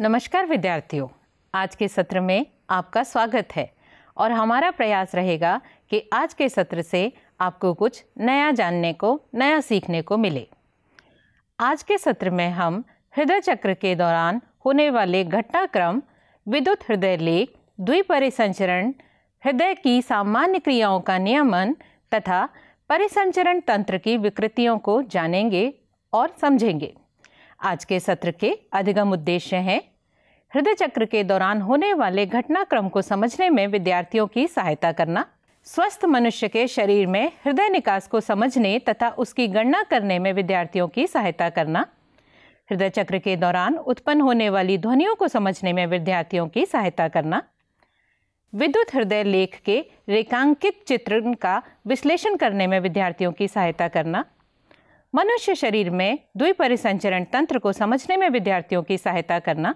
नमस्कार विद्यार्थियों आज के सत्र में आपका स्वागत है और हमारा प्रयास रहेगा कि आज के सत्र से आपको कुछ नया जानने को नया सीखने को मिले आज के सत्र में हम हृदय चक्र के दौरान होने वाले घटनाक्रम विद्युत हृदय लेख द्विपरिसंचरण हृदय की सामान्य क्रियाओं का नियमन तथा परिसंचरण तंत्र की विकृतियों को जानेंगे और समझेंगे आज के सत्र के अधिगम उद्देश्य हैं हृदय चक्र के दौरान होने वाले घटनाक्रम को समझने में विद्यार्थियों की सहायता करना स्वस्थ मनुष्य के शरीर में हृदय निकास को समझने तथा उसकी गणना करने में विद्यार्थियों की सहायता करना हृदय चक्र के दौरान उत्पन्न होने वाली ध्वनियों को समझने में विद्यार्थियों की सहायता करना विद्युत हृदय लेख के रेखांकित चित्रण का विश्लेषण करने में विद्यार्थियों की सहायता करना मनुष्य शरीर में द्विपरिसंचरण तंत्र को समझने में विद्यार्थियों की सहायता करना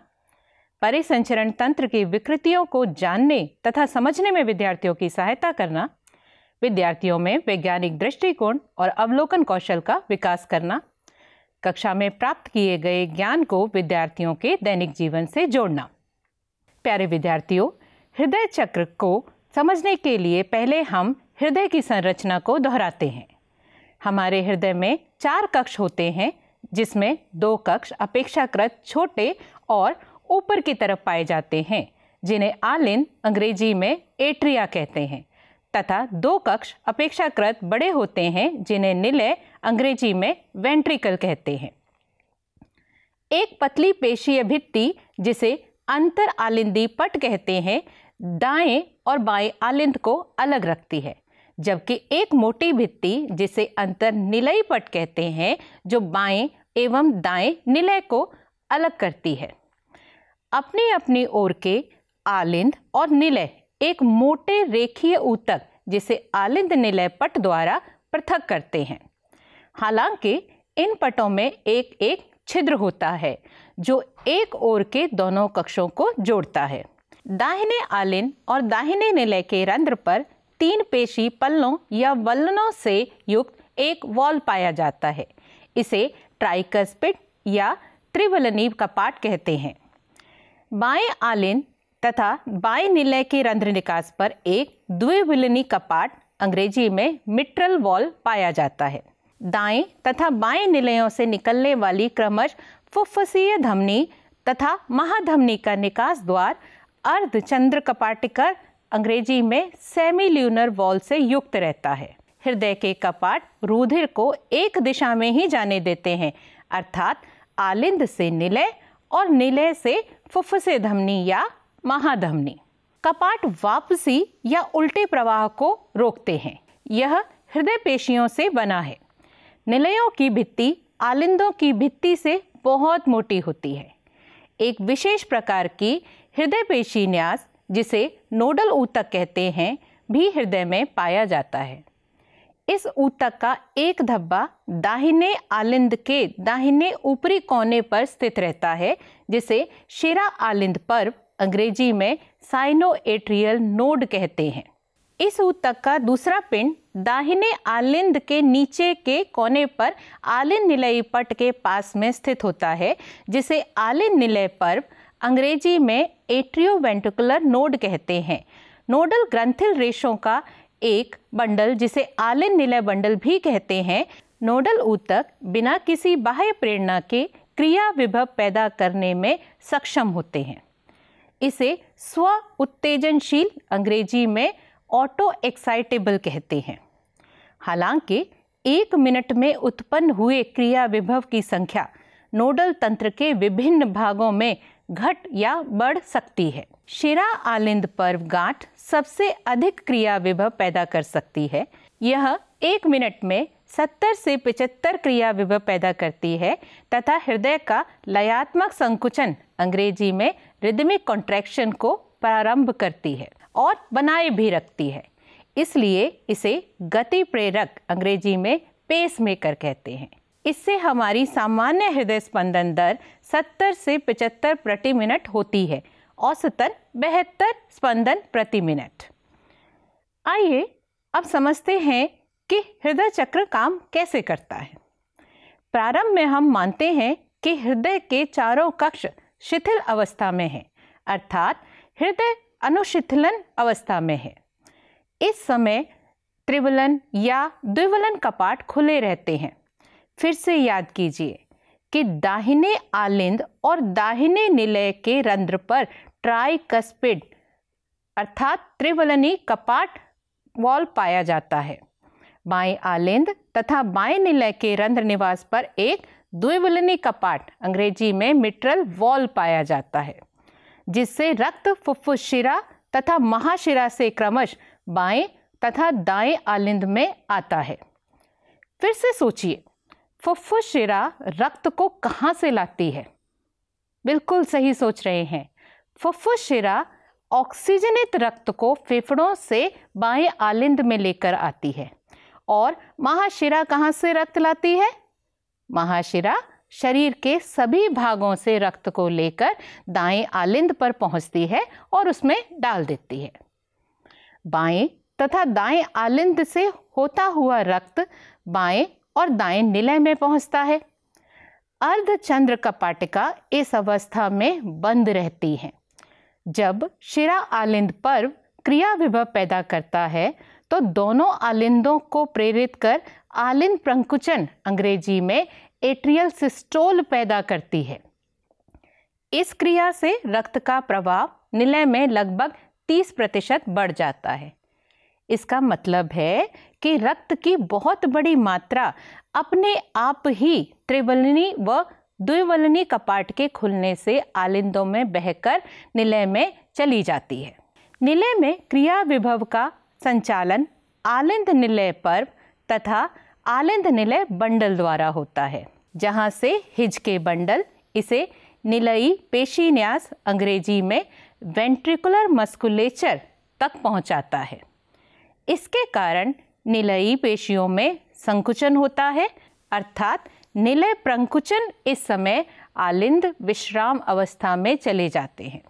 परिसंचरण तंत्र की विकृतियों को जानने तथा समझने में विद्यार्थियों की सहायता करना विद्यार्थियों में वैज्ञानिक दृष्टिकोण और अवलोकन कौशल का विकास करना कक्षा में प्राप्त किए गए ज्ञान को विद्यार्थियों के दैनिक जीवन से जोड़ना प्यारे विद्यार्थियों हृदय चक्र को समझने के लिए पहले हम हृदय की संरचना को दोहराते हैं हमारे हृदय में चार कक्ष होते हैं जिसमें दो कक्ष अपेक्षाकृत छोटे और ऊपर की तरफ पाए जाते हैं जिन्हें आलिन अंग्रेजी में एट्रिया कहते हैं तथा दो कक्ष अपेक्षाकृत बड़े होते हैं जिन्हें नीले अंग्रेजी में वेंट्रिकल कहते हैं एक पतली पेशीय भित्ति जिसे अंतर आलिंदी पट कहते हैं दाएं और बाएं आलिंद को अलग रखती है जबकि एक मोटी भित्ति जिसे अंतर निलय पट कहते हैं जो बाएं एवं दाएं निलय को अलग करती है अपनी अपनी ओर के आलिंद और निलय एक मोटे रेखीय ऊतक जिसे आलिंद निलय पट द्वारा पृथक करते हैं हालांकि इन पटों में एक एक छिद्र होता है जो एक ओर के दोनों कक्षों को जोड़ता है दाहिने आलिन और दाहिने निलय के रंध्र पर तीन पेशी पल्लों या वल्लनों से युक्त एक वॉल पाया जाता है इसे ट्राइकस्पिड या त्रिवलनीव कपाट कहते हैं बाएं आलिन तथा बाएं निलय के रंध्र निकास पर एक द्विविलनी कपाट अंग्रेजी में मिट्रल वॉल पाया जाता है दाएं तथा बाएं निलयों से निकलने वाली क्रमश फुफ्फसीय धमनी तथा महाधमनी का निकास द्वार अर्धचंद्र कपाटिकर अंग्रेजी में सेमी ल्यूनर वॉल से युक्त रहता है हृदय के कपाट रुधिर को एक दिशा में ही जाने देते हैं अर्थात आलिंद से निलय और निलय से फुफ्फुसे धमनी या महाधमनी कपाट वापसी या उल्टे प्रवाह को रोकते हैं यह हृदय पेशियों से बना है निलयों की भित्ति आलिंदों की भित्ति से बहुत मोटी होती है एक विशेष प्रकार की हृदय पेशी न्यास जिसे नोडल ऊतक कहते हैं भी हृदय में पाया जाता है इस ऊतक का एक धब्बा दाहिने आलिंद के दाहिने ऊपरी कोने पर स्थित रहता है जिसे शिरा आलिंद पर्व अंग्रेजी में साइनोएट्रियल नोड कहते हैं इस ऊतक का दूसरा पिंड दाहिने आलिंद के नीचे के कोने पर आलिंद निलय पट के पास में स्थित होता है जिसे आलिंद निलय पर्व अंग्रेजी में एट्रियोवेंटिकुलर नोड कहते हैं नोडल ग्रंथिल रेशों का एक बंडल जिसे आलिन निलय बंडल भी कहते हैं नोडल ऊतक बिना किसी बाह्य प्रेरणा के क्रिया विभव पैदा करने में सक्षम होते हैं इसे स्व उत्तेजनशील अंग्रेजी में ऑटो एक्साइटेबल कहते हैं हालांकि एक मिनट में उत्पन्न हुए क्रिया विभव की संख्या नोडल तंत्र के विभिन्न भागों में घट या बढ़ सकती है शिरा आलिंद पर्व गांठ सबसे अधिक क्रिया विभव पैदा कर सकती है यह एक मिनट में 70 से 75 क्रिया विभव पैदा करती है तथा हृदय का लयात्मक संकुचन अंग्रेजी में रिदमिक कॉन्ट्रैक्शन को प्रारंभ करती है और बनाए भी रखती है इसलिए इसे गति प्रेरक अंग्रेजी में पेस मेकर कहते हैं इससे हमारी सामान्य हृदय स्पंदन दर 70 से 75 प्रति मिनट होती है औसतन बेहतर स्पंदन प्रति मिनट आइए अब समझते हैं कि हृदय चक्र काम कैसे करता है प्रारंभ में हम मानते हैं कि हृदय के चारों कक्ष शिथिल अवस्था में हैं अर्थात हृदय अनुशिथिलन अवस्था में है इस समय त्रिवलन या द्विवलन कपाट खुले रहते हैं फिर से याद कीजिए कि दाहिने आलिंद और दाहिने निलय के रंध्र पर ट्राइकस्पिड अर्थात त्रिवलनी कपाट वॉल पाया जाता है बाएं आलिंद तथा बाएं निलय के रंध्र निवास पर एक द्विवलनी कपाट अंग्रेजी में मिट्रल वॉल पाया जाता है जिससे रक्त फुफ्फुस शिरा तथा महाशिरा से क्रमश बाएं तथा दाएं आलिंद में आता है फिर से सोचिए फुफ्फुशिरा रक्त को कहाँ से लाती है बिल्कुल सही सोच रहे हैं फुफ्फुशिरा ऑक्सीजनित रक्त को फेफड़ों से बाएं आलिंद में लेकर आती है और महाशिरा कहाँ से रक्त लाती है महाशिरा शरीर के सभी भागों से रक्त को लेकर दाएं आलिंद पर पहुंचती है और उसमें डाल देती है बाएं तथा दाएं आलिंद से होता हुआ रक्त बाएं और दाएं निलय में पहुंचता है अर्धचंद्र कपाटिका इस अवस्था में बंद रहती है जब शिरा आलिंद पर्व क्रिया विभव पैदा करता है तो दोनों आलिंदों को प्रेरित कर आलिंद प्रंकुचन अंग्रेजी में एट्रियल सिस्टोल पैदा करती है इस क्रिया से रक्त का प्रवाह निलय में लगभग 30 प्रतिशत बढ़ जाता है इसका मतलब है कि रक्त की बहुत बड़ी मात्रा अपने आप ही त्रिवलनी व द्विवलनी कपाट के खुलने से आलिंदों में बहकर निलय में चली जाती है निलय में क्रिया विभव का संचालन आलिंद निलय पर्व तथा आलिंद निलय बंडल द्वारा होता है जहाँ से हिजके बंडल इसे निलयी न्यास अंग्रेजी में वेंट्रिकुलर मस्कुलेचर तक पहुँचाता है इसके कारण निलयी पेशियों में संकुचन होता है अर्थात निलय प्रंकुचन इस समय आलिंद विश्राम अवस्था में चले जाते हैं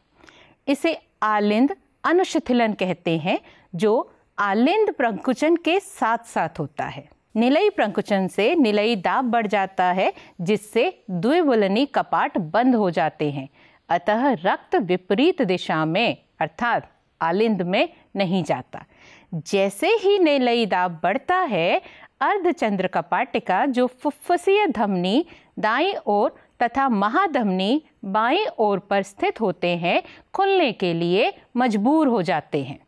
इसे आलिंद अनुशिथिलन कहते हैं जो आलिंद प्रंकुचन के साथ साथ होता है निलयी प्रंकुचन से निलयी दाब बढ़ जाता है जिससे द्विवलनी कपाट बंद हो जाते हैं अतः रक्त विपरीत दिशा में अर्थात आलिंद में नहीं जाता जैसे ही निलयी दाब बढ़ता है अर्धचंद्र पाटिका जो फुफ्फसीय धमनी दाई ओर तथा महाधमनी बाई ओर पर स्थित होते हैं खुलने के लिए मजबूर हो जाते हैं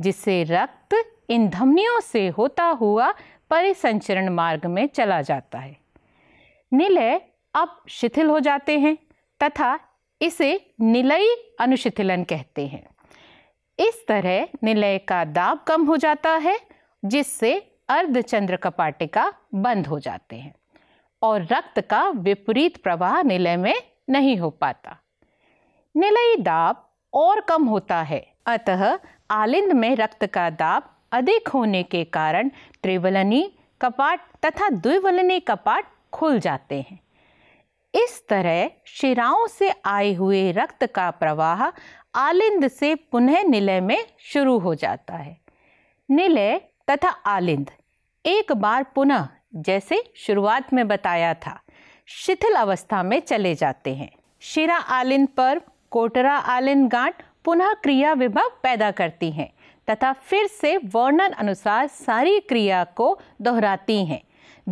जिससे रक्त इन धमनियों से होता हुआ परिसंचरण मार्ग में चला जाता है निलय अब शिथिल हो जाते हैं तथा इसे निलयी अनुशिथिलन कहते हैं इस तरह निलय का दाब कम हो जाता है जिससे अर्धचंद्र कपाटिका बंद हो जाते हैं और रक्त का विपरीत प्रवाह निलय में नहीं हो पाता निलयी दाब और कम होता है अतः आलिंद में रक्त का दाब अधिक होने के कारण त्रिवलनी कपाट तथा द्विवलनी कपाट खुल जाते हैं इस तरह शिराओं से आए हुए रक्त का प्रवाह आलिंद से पुनः निलय में शुरू हो जाता है निलय तथा आलिंद एक बार पुनः जैसे शुरुआत में बताया था शिथिल अवस्था में चले जाते हैं शिरा आलिंद पर कोटरा आलिंद गांठ पुनः क्रिया विभव पैदा करती हैं तथा फिर से वर्णन अनुसार सारी क्रिया को दोहराती हैं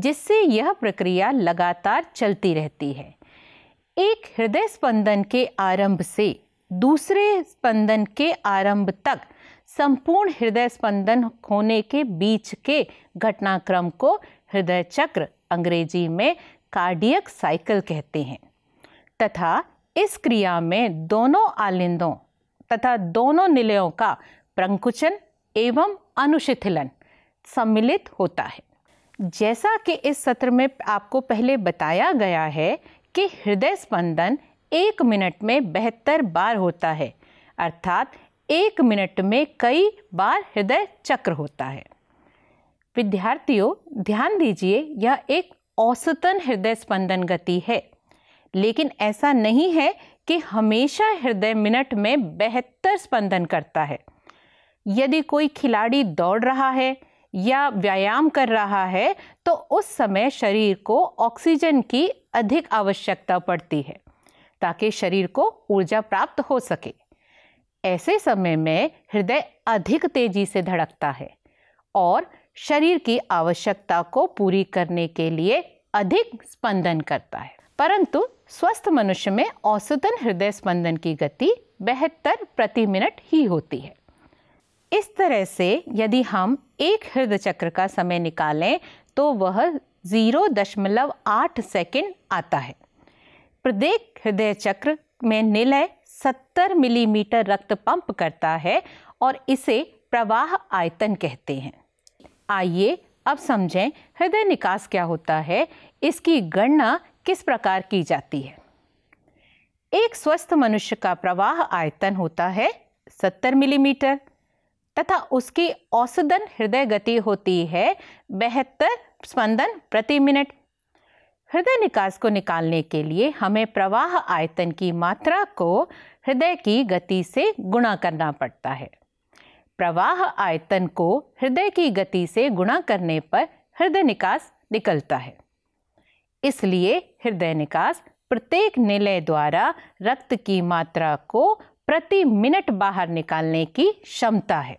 जिससे यह प्रक्रिया लगातार चलती रहती है एक हृदय स्पंदन के आरंभ से दूसरे स्पंदन के आरंभ तक संपूर्ण हृदय स्पंदन होने के बीच के घटनाक्रम को हृदय चक्र अंग्रेजी में कार्डियक साइकिल कहते हैं तथा इस क्रिया में दोनों आलिंदों तथा दोनों निलयों का प्रंकुचन एवं अनुशिथिलन सम्मिलित होता है जैसा कि इस सत्र में आपको पहले बताया गया है कि हृदय स्पंदन एक मिनट में बेहतर बार होता है अर्थात एक मिनट में कई बार हृदय चक्र होता है विद्यार्थियों ध्यान दीजिए यह एक औसतन हृदय स्पंदन गति है लेकिन ऐसा नहीं है कि हमेशा हृदय मिनट में बेहतर स्पंदन करता है यदि कोई खिलाड़ी दौड़ रहा है या व्यायाम कर रहा है तो उस समय शरीर को ऑक्सीजन की अधिक आवश्यकता पड़ती है ताकि शरीर को ऊर्जा प्राप्त हो सके ऐसे समय में हृदय अधिक तेजी से धड़कता है और शरीर की आवश्यकता को पूरी करने के लिए अधिक स्पंदन करता है परंतु स्वस्थ मनुष्य में औसतन हृदय स्पंदन की गति बेहतर प्रति मिनट ही होती है इस तरह से यदि हम एक हृदय चक्र का समय निकालें तो वह 0.8 सेकंड आता है प्रत्येक हृदय चक्र में निलय 70 मिलीमीटर रक्त पंप करता है और इसे प्रवाह आयतन कहते हैं आइए अब समझें हृदय निकास क्या होता है इसकी गणना किस प्रकार की जाती है एक स्वस्थ मनुष्य का प्रवाह आयतन होता है 70 मिलीमीटर तथा उसकी औसतन हृदय गति होती है बेहतर स्पंदन प्रति मिनट हृदय निकास को निकालने के लिए हमें प्रवाह आयतन की मात्रा को हृदय की गति से गुणा करना पड़ता है प्रवाह आयतन को हृदय की गति से गुणा करने पर हृदय निकास निकलता है इसलिए हृदय निकास प्रत्येक निलय द्वारा रक्त की मात्रा को प्रति मिनट बाहर निकालने की क्षमता है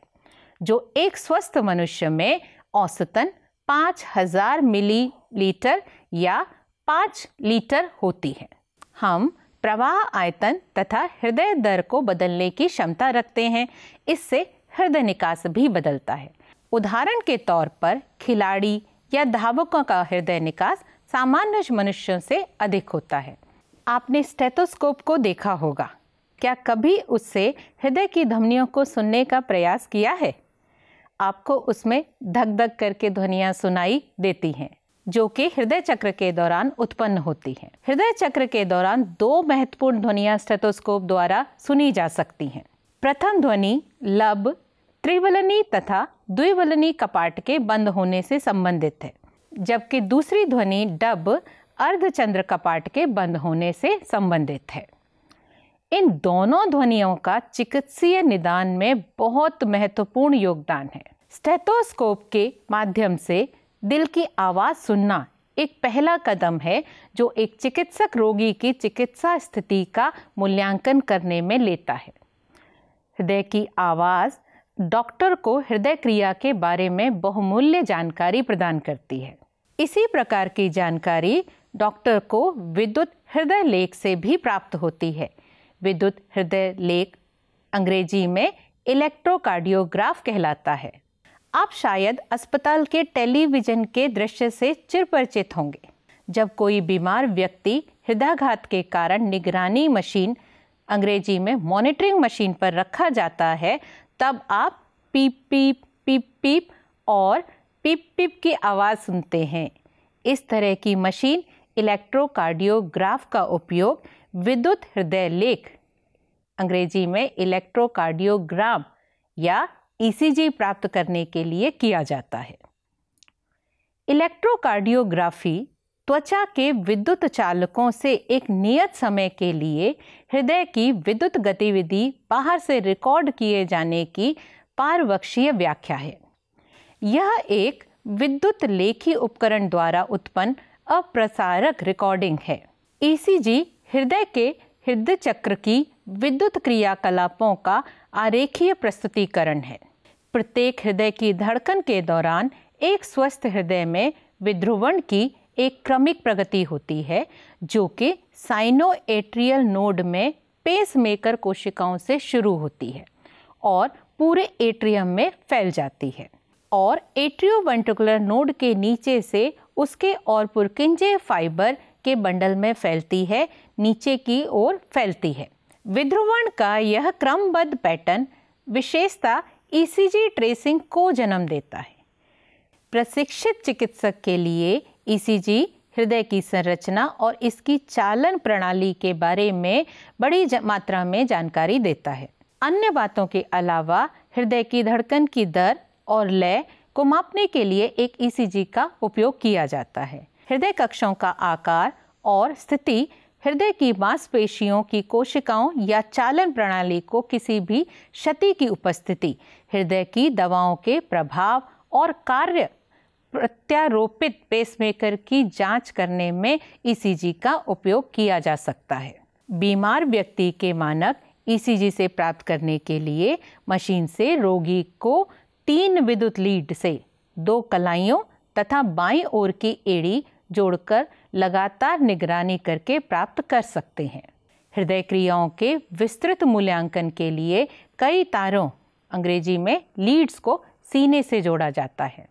जो एक स्वस्थ मनुष्य में औसतन 5000 मिलीलीटर या पाँच लीटर होती है हम प्रवाह आयतन तथा हृदय दर को बदलने की क्षमता रखते हैं इससे हृदय निकास भी बदलता है उदाहरण के तौर पर खिलाड़ी या धावकों का हृदय निकास सामान्य मनुष्यों से अधिक होता है आपने स्टेथोस्कोप को देखा होगा क्या कभी उससे हृदय की ध्वनियों को सुनने का प्रयास किया है आपको उसमें धक धक करके ध्वनियाँ सुनाई देती हैं जो कि हृदय चक्र के दौरान उत्पन्न होती हैं। हृदय चक्र के दौरान दो महत्वपूर्ण ध्वनिया स्टेथोस्कोप द्वारा सुनी जा सकती हैं प्रथम ध्वनि लब त्रिवलनी तथा द्विवलनी कपाट के बंद होने से संबंधित है जबकि दूसरी ध्वनि डब अर्धचंद्र कपाट के बंद होने से संबंधित है इन दोनों ध्वनियों का चिकित्सीय निदान में बहुत महत्वपूर्ण योगदान है स्टेथोस्कोप के माध्यम से दिल की आवाज़ सुनना एक पहला कदम है जो एक चिकित्सक रोगी की चिकित्सा स्थिति का मूल्यांकन करने में लेता है हृदय की आवाज़ डॉक्टर को हृदय क्रिया के बारे में बहुमूल्य जानकारी प्रदान करती है इसी प्रकार की जानकारी डॉक्टर को विद्युत हृदय लेख से भी प्राप्त होती है विद्युत हृदय लेख अंग्रेजी में इलेक्ट्रोकार्डियोग्राफ कहलाता है आप शायद अस्पताल के टेलीविज़न के दृश्य से चिरपरिचित होंगे जब कोई बीमार व्यक्ति हृदयाघात के कारण निगरानी मशीन अंग्रेजी में मॉनिटरिंग मशीन पर रखा जाता है तब आप पीप पीप पीप पीप और पिप पिप की आवाज़ सुनते हैं इस तरह की मशीन इलेक्ट्रोकार्डियोग्राफ का उपयोग विद्युत हृदय लेख अंग्रेजी में इलेक्ट्रोकार्डियोग्राम या ईसीजी e प्राप्त करने के लिए किया जाता है इलेक्ट्रोकार्डियोग्राफी त्वचा के विद्युत चालकों से एक नियत समय के लिए हृदय की विद्युत गतिविधि बाहर से रिकॉर्ड किए जाने की पारवक्षीय व्याख्या है यह एक विद्युत लेखी उपकरण द्वारा उत्पन्न अप्रसारक रिकॉर्डिंग है ईसीजी e हृदय के हृदय चक्र की विद्युत क्रियाकलापों का आरेखीय प्रस्तुतिकरण है प्रत्येक हृदय की धड़कन के दौरान एक स्वस्थ हृदय में विध्रुवण की एक क्रमिक प्रगति होती है जो कि साइनो एट्रियल नोड में पेस मेकर कोशिकाओं से शुरू होती है और पूरे एट्रियम में फैल जाती है और एट्रियोवेंट्रिकुलर नोड के नीचे से उसके और पुरकिंजे फाइबर के बंडल में फैलती है नीचे की ओर फैलती है विध्रुवण का यह क्रमबद्ध पैटर्न विशेषता ईसीजी e ट्रेसिंग को जन्म देता है प्रशिक्षित चिकित्सक के लिए ईसीजी e हृदय की संरचना और इसकी चालन प्रणाली के बारे में बड़ी मात्रा में जानकारी देता है अन्य बातों के अलावा हृदय की धड़कन की दर और लय को मापने के लिए एक ईसीजी e का उपयोग किया जाता है हृदय कक्षों का आकार और स्थिति हृदय की मांसपेशियों की कोशिकाओं या चालन प्रणाली को किसी भी क्षति की उपस्थिति हृदय की दवाओं के प्रभाव और कार्य प्रत्यारोपित पेसमेकर की जांच करने में ईसीजी e का उपयोग किया जा सकता है बीमार व्यक्ति के मानक ईसीजी e से प्राप्त करने के लिए मशीन से रोगी को तीन विद्युत लीड से दो कलाइयों तथा बाई ओर की एड़ी जोड़कर लगातार निगरानी करके प्राप्त कर सकते हैं हृदय क्रियाओं के विस्तृत मूल्यांकन के लिए कई तारों अंग्रेजी में लीड्स को सीने से जोड़ा जाता है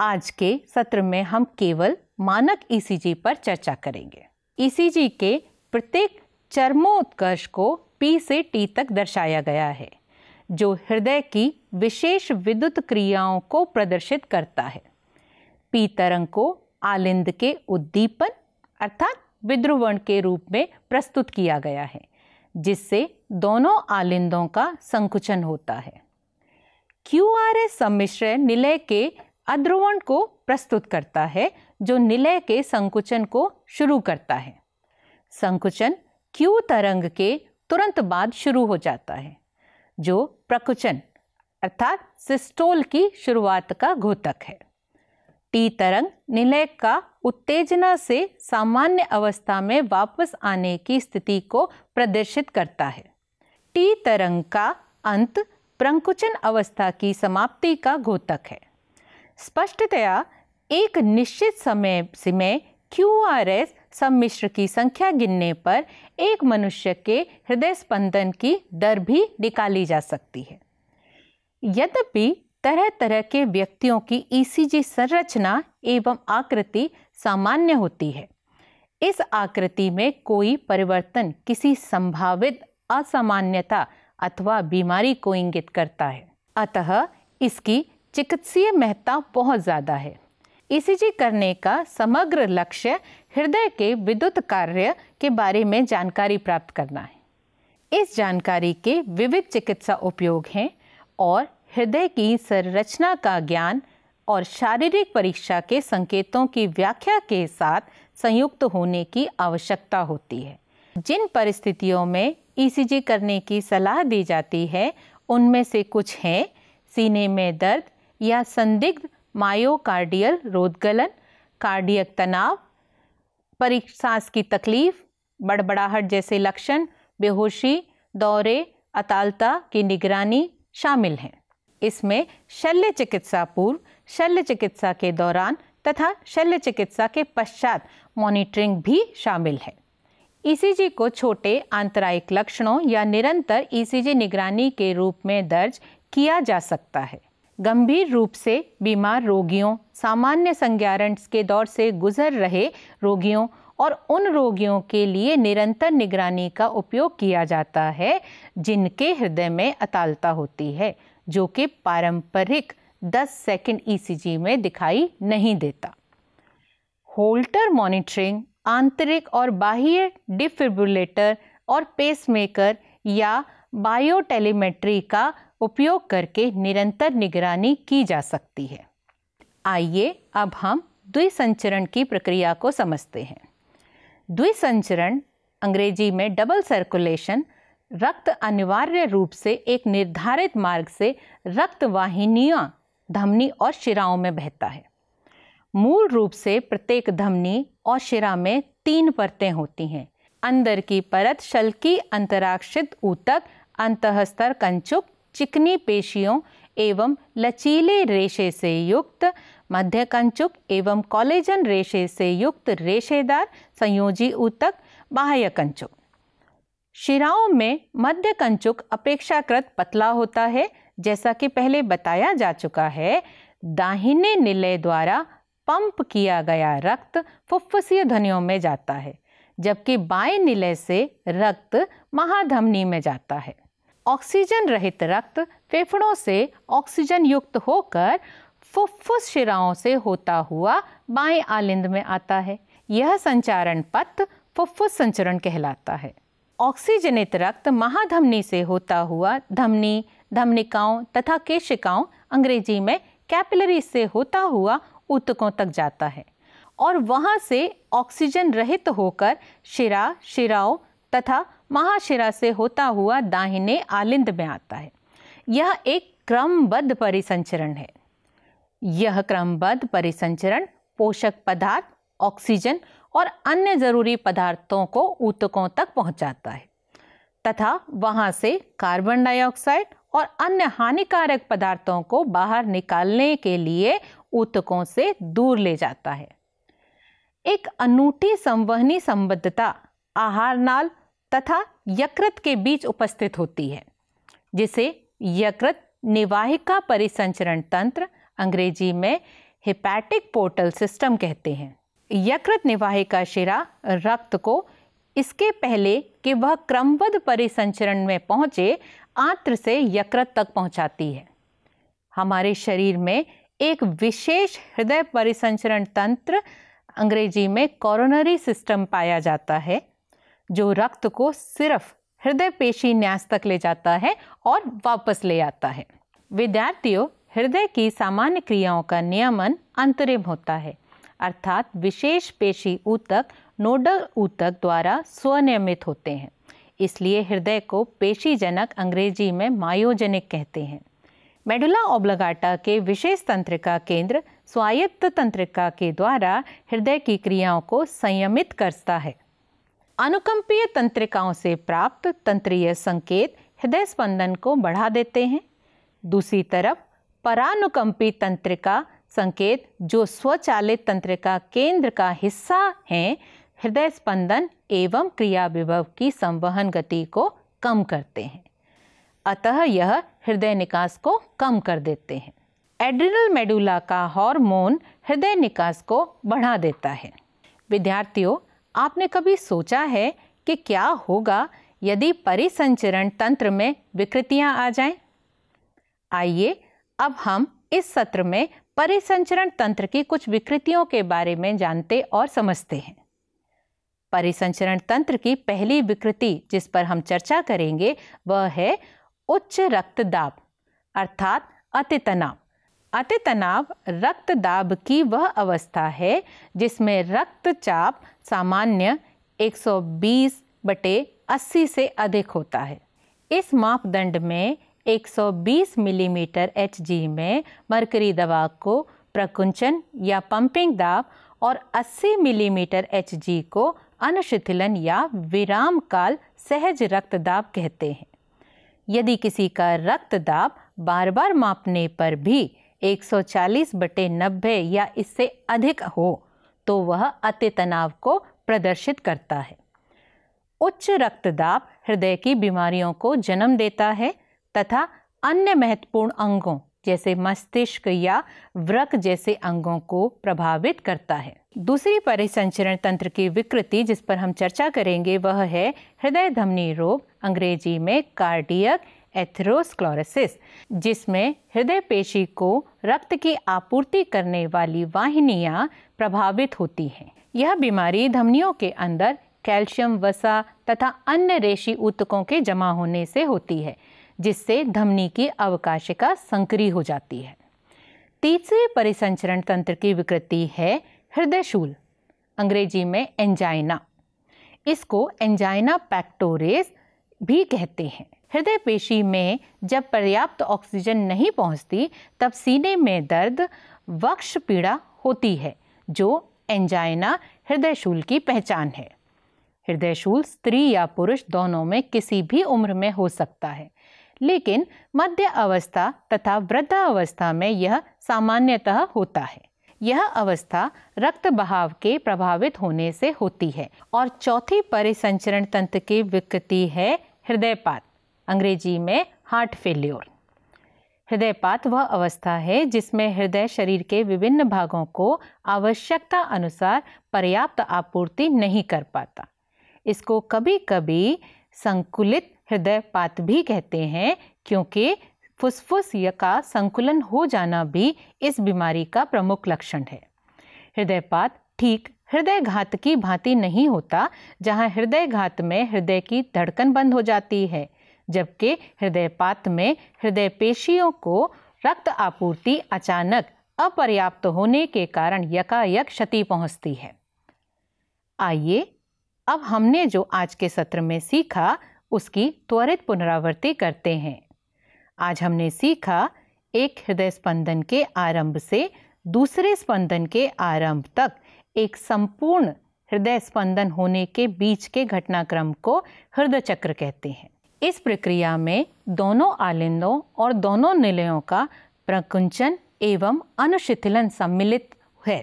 आज के सत्र में हम केवल मानक ईसीजी e पर चर्चा करेंगे ईसीजी e के प्रत्येक चर्मोत्कर्ष को पी से टी तक दर्शाया गया है जो हृदय की विशेष विद्युत क्रियाओं को प्रदर्शित करता है पी तरंग को आलिंद के उद्दीपन अर्थात विद्रुवण के रूप में प्रस्तुत किया गया है जिससे दोनों आलिंदों का संकुचन होता है क्यू आर एस सम्मिश्र निलय के अध्रुवण को प्रस्तुत करता है जो निलय के संकुचन को शुरू करता है संकुचन क्यू तरंग के तुरंत बाद शुरू हो जाता है जो प्रकुचन अर्थात सिस्टोल की शुरुआत का घोतक है टी तरंग निलय का उत्तेजना से सामान्य अवस्था में वापस आने की स्थिति को प्रदर्शित करता है टी तरंग का अंत प्रंकुचन अवस्था की समाप्ति का घोतक है स्पष्टतया एक निश्चित समय में क्यू आर एस सम्मिश्र की संख्या गिनने पर एक मनुष्य के हृदय स्पंदन की दर भी निकाली जा सकती है यद्यपि तरह तरह के व्यक्तियों की ईसीजी e संरचना एवं आकृति सामान्य होती है इस आकृति में कोई परिवर्तन किसी संभावित असामान्यता अथवा बीमारी को इंगित करता है अतः इसकी चिकित्सीय महत्ता बहुत ज़्यादा है ईसीजी e करने का समग्र लक्ष्य हृदय के विद्युत कार्य के बारे में जानकारी प्राप्त करना है इस जानकारी के विविध चिकित्सा उपयोग हैं और हृदय की संरचना का ज्ञान और शारीरिक परीक्षा के संकेतों की व्याख्या के साथ संयुक्त होने की आवश्यकता होती है जिन परिस्थितियों में ईसीजी e करने की सलाह दी जाती है उनमें से कुछ हैं सीने में दर्द या संदिग्ध मायोकार्डियल रोदगलन कार्डियक तनाव सांस की तकलीफ बड़बड़ाहट जैसे लक्षण बेहोशी दौरे अतालता की निगरानी शामिल हैं इसमें शल्य चिकित्सा पूर्व शल्य चिकित्सा के दौरान तथा शल्य चिकित्सा के पश्चात मॉनिटरिंग भी शामिल है ईसीजी e को छोटे आंतरायिक लक्षणों या निरंतर ईसीजी e निगरानी के रूप में दर्ज किया जा सकता है गंभीर रूप से बीमार रोगियों सामान्य संज्ञारण के दौर से गुजर रहे रोगियों और उन रोगियों के लिए निरंतर निगरानी का उपयोग किया जाता है जिनके हृदय में अतालता होती है जो कि पारंपरिक 10 सेकंड ईसीजी में दिखाई नहीं देता होल्टर मॉनिटरिंग आंतरिक और बाह्य डिफिब्रिलेटर और पेसमेकर या बायोटेलीमेट्री का उपयोग करके निरंतर निगरानी की जा सकती है आइए अब हम द्विसंचरण की प्रक्रिया को समझते हैं द्विसंचरण अंग्रेजी में डबल सर्कुलेशन रक्त अनिवार्य रूप से एक निर्धारित मार्ग से रक्त धमनी और शिराओं में बहता है मूल रूप से प्रत्येक धमनी और शिरा में तीन परतें होती हैं अंदर की परत शल्की अंतराक्षित ऊतक अंतस्तर कंचुक चिकनी पेशियों एवं लचीले रेशे से युक्त मध्य कंचुक एवं कॉलेजन रेशे से युक्त रेशेदार संयोजी ऊतक बाह्य कंचुक शिराओं में मध्य कंचुक अपेक्षाकृत पतला होता है जैसा कि पहले बताया जा चुका है दाहिने निलय द्वारा पंप किया गया रक्त फुफ्फुसीय ध्वनियों में जाता है जबकि बाएं निलय से रक्त महाधमनी में जाता है ऑक्सीजन रहित रक्त फेफड़ों से ऑक्सीजन युक्त होकर फुफ्फुस शिराओं से होता हुआ बाएं आलिंद में आता है यह संचारण पथ फुफ्फुस संचरण कहलाता है ऑक्सीजनित रक्त महाधमनी से होता हुआ धमनी धमनिकाओं तथा केशिकाओं अंग्रेजी में कैपिलरी से होता हुआ ऊतकों तक जाता है और वहाँ से ऑक्सीजन रहित होकर शिरा शिराओं तथा महाशिरा से होता हुआ दाहिने आलिंद में आता है यह एक क्रमबद्ध परिसंचरण है यह क्रमबद्ध परिसंचरण पोषक पदार्थ ऑक्सीजन और अन्य ज़रूरी पदार्थों को ऊतकों तक पहुंचाता है तथा वहां से कार्बन डाइऑक्साइड और अन्य हानिकारक पदार्थों को बाहर निकालने के लिए ऊतकों से दूर ले जाता है एक अनूठी संवहनी संबद्धता आहार नाल तथा यकृत के बीच उपस्थित होती है जिसे यकृत निवाहिका परिसंचरण तंत्र अंग्रेजी में हिपैटिक पोर्टल सिस्टम कहते हैं यकृत निवाहिका शिरा रक्त को इसके पहले कि वह क्रमबद्ध परिसंचरण में पहुंचे आंत्र से यकृत तक पहुंचाती है हमारे शरीर में एक विशेष हृदय परिसंचरण तंत्र अंग्रेजी में कॉरोनरी सिस्टम पाया जाता है जो रक्त को सिर्फ हृदय पेशी न्यास तक ले जाता है और वापस ले आता है विद्यार्थियों हृदय की सामान्य क्रियाओं का नियमन अंतरिम होता है अर्थात विशेष पेशी ऊतक नोडल ऊतक द्वारा स्वनियमित होते हैं इसलिए हृदय को पेशीजनक अंग्रेजी में मायोजनिक कहते हैं मेडुला ओब्लगाटा के विशेष तंत्रिका केंद्र स्वायत्त तंत्रिका के द्वारा हृदय की क्रियाओं को संयमित करता है अनुकंपीय तंत्रिकाओं से प्राप्त तंत्रीय संकेत हृदय स्पंदन को बढ़ा देते हैं दूसरी तरफ परानुकंपी तंत्रिका संकेत जो स्वचालित तंत्रिका केंद्र का हिस्सा हैं हृदय स्पंदन एवं क्रिया विभव की संवहन गति को कम करते हैं अतः यह हृदय निकास को कम कर देते हैं एड्रिनल मेडुला का हार्मोन हृदय निकास को बढ़ा देता है विद्यार्थियों आपने कभी सोचा है कि क्या होगा यदि परिसंचरण तंत्र में विकृतियां आ जाएं? आइए अब हम इस सत्र में परिसंचरण तंत्र की कुछ विकृतियों के बारे में जानते और समझते हैं परिसंचरण तंत्र की पहली विकृति जिस पर हम चर्चा करेंगे वह है उच्च रक्तदाब अर्थात अति तनाव अति तनाव रक्तदाब की वह अवस्था है जिसमें रक्तचाप सामान्य 120 बटे 80 से अधिक होता है इस मापदंड में 120 मिलीमीटर एच में मरकरी दवा को प्रकुंचन या पंपिंग दाब और 80 मिलीमीटर एच को अनुशिथिलन या विराम काल सहज रक्त दाब कहते हैं यदि किसी का रक्त दाब बार बार मापने पर भी 140 बटे नब्बे या इससे अधिक हो तो वह अति तनाव को प्रदर्शित करता है उच्च रक्तदाब हृदय की बीमारियों को जन्म देता है तथा अन्य महत्वपूर्ण अंगों जैसे मस्तिष्क या वृक जैसे अंगों को प्रभावित करता है दूसरी परिसंचरण तंत्र की विकृति जिस पर हम चर्चा करेंगे वह है हृदय धमनी रोग अंग्रेजी में कार्डियक एथेरोस्क्लोरोसिस जिसमें हृदय पेशी को रक्त की आपूर्ति करने वाली वाहिनियां प्रभावित होती हैं यह बीमारी धमनियों के अंदर कैल्शियम वसा तथा अन्य रेशी ऊतकों के जमा होने से होती है जिससे धमनी की अवकाशिका संक्रिय हो जाती है तीसरे परिसंचरण तंत्र की विकृति है हृदय शूल अंग्रेजी में एंजाइना इसको एंजाइना पैक्टोरेस भी कहते हैं हृदय पेशी में जब पर्याप्त ऑक्सीजन नहीं पहुंचती तब सीने में दर्द वक्ष पीड़ा होती है जो एंजाइना हृदय शूल की पहचान है हृदय शूल स्त्री या पुरुष दोनों में किसी भी उम्र में हो सकता है लेकिन मध्य अवस्था तथा वृद्धावस्था में यह सामान्यतः होता है यह अवस्था रक्त बहाव के प्रभावित होने से होती है और चौथी परिसंचरण तंत्र की विकृति है हृदयपात अंग्रेजी में हार्ट फेल्योर हृदयपात वह अवस्था है जिसमें हृदय शरीर के विभिन्न भागों को आवश्यकता अनुसार पर्याप्त आपूर्ति नहीं कर पाता इसको कभी कभी संकुलित हृदय पात भी कहते हैं क्योंकि फुसफुस का संकुलन हो जाना भी इस बीमारी का प्रमुख लक्षण है हृदयपात ठीक हृदय घात की भांति नहीं होता जहां घात में हृदय की धड़कन बंद हो जाती है जबकि हृदयपात में हृदय पेशियों को रक्त आपूर्ति अचानक अपर्याप्त होने के कारण यकायक क्षति पहुंचती है आइए अब हमने जो आज के सत्र में सीखा उसकी त्वरित पुनरावृत्ति करते हैं आज हमने सीखा एक हृदय स्पंदन के आरंभ से दूसरे स्पंदन के आरंभ तक एक संपूर्ण हृदय स्पंदन होने के बीच के घटनाक्रम को हृदय चक्र कहते हैं इस प्रक्रिया में दोनों आलिंदों और दोनों निलयों का प्रकुंचन एवं अनुशिथिलन सम्मिलित है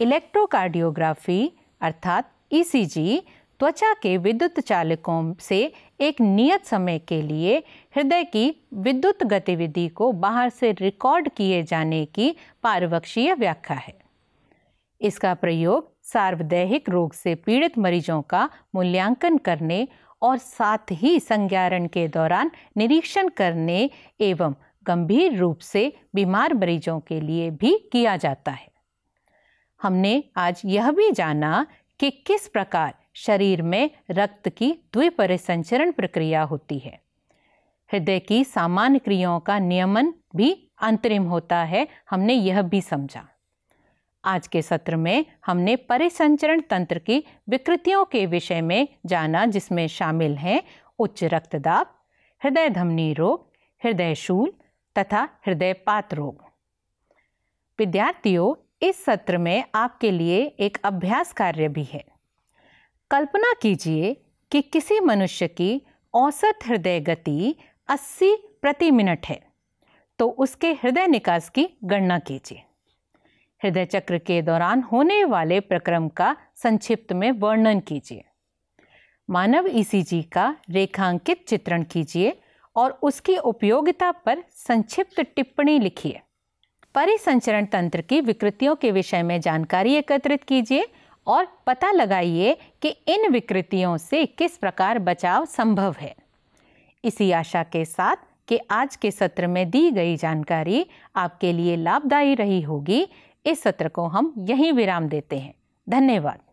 इलेक्ट्रोकार्डियोग्राफी अर्थात ईसीजी e त्वचा के विद्युत चालकों से एक नियत समय के लिए हृदय की विद्युत गतिविधि को बाहर से रिकॉर्ड किए जाने की पारवक्षीय व्याख्या है इसका प्रयोग सार्वदैहिक रोग से पीड़ित मरीजों का मूल्यांकन करने और साथ ही संज्ञारण के दौरान निरीक्षण करने एवं गंभीर रूप से बीमार मरीजों के लिए भी किया जाता है हमने आज यह भी जाना कि किस प्रकार शरीर में रक्त की द्विपरिसंचरण प्रक्रिया होती है हृदय की सामान्य क्रियाओं का नियमन भी अंतरिम होता है हमने यह भी समझा आज के सत्र में हमने परिसंचरण तंत्र की विकृतियों के विषय में जाना जिसमें शामिल हैं उच्च रक्तदाब हृदय धमनी रोग हृदय शूल तथा हृदयपात रोग विद्यार्थियों इस सत्र में आपके लिए एक अभ्यास कार्य भी है कल्पना कीजिए कि किसी मनुष्य की औसत हृदय गति 80 प्रति मिनट है तो उसके हृदय निकास की गणना कीजिए हृदय चक्र के दौरान होने वाले प्रक्रम का संक्षिप्त में वर्णन कीजिए मानव ईसीजी e का रेखांकित चित्रण कीजिए और उसकी उपयोगिता पर संक्षिप्त टिप्पणी लिखिए परिसंचरण तंत्र की विकृतियों के विषय में जानकारी एकत्रित कीजिए और पता लगाइए कि इन विकृतियों से किस प्रकार बचाव संभव है इसी आशा के साथ कि आज के सत्र में दी गई जानकारी आपके लिए लाभदायी रही होगी इस सत्र को हम यहीं विराम देते हैं धन्यवाद